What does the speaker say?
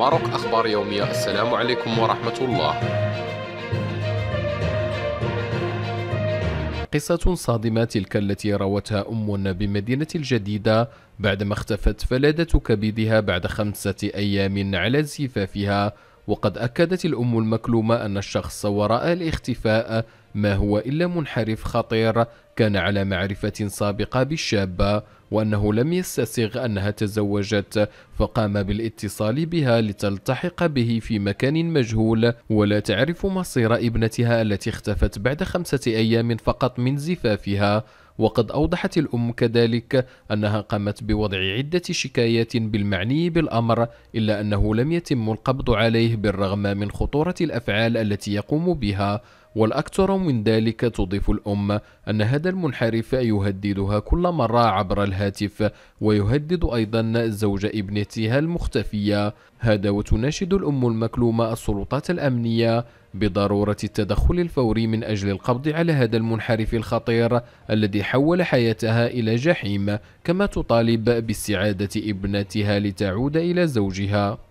ماروك أخبار يومية السلام عليكم ورحمة الله قصة صادمة تلك التي روتها أم بمدينة الجديدة بعدما اختفت فلادة كبيدها بعد خمسة أيام على زفافها وقد أكدت الأم المكلومة أن الشخص وراء الاختفاء ما هو إلا منحرف خطير كان على معرفة سابقة بالشابة وأنه لم يستسغ أنها تزوجت فقام بالاتصال بها لتلتحق به في مكان مجهول ولا تعرف مصير ابنتها التي اختفت بعد خمسة أيام فقط من زفافها وقد أوضحت الأم كذلك أنها قامت بوضع عدة شكايات بالمعني بالأمر إلا أنه لم يتم القبض عليه بالرغم من خطورة الأفعال التي يقوم بها والأكثر من ذلك تضيف الأم أن هذا المنحرف يهددها كل مرة عبر الهاتف ويهدد أيضا زوج ابنتها المختفية هذا وتناشد الأم المكلومة السلطات الأمنية بضرورة التدخل الفوري من أجل القبض على هذا المنحرف الخطير الذي حول حياتها إلى جحيم كما تطالب باستعادة ابنتها لتعود إلى زوجها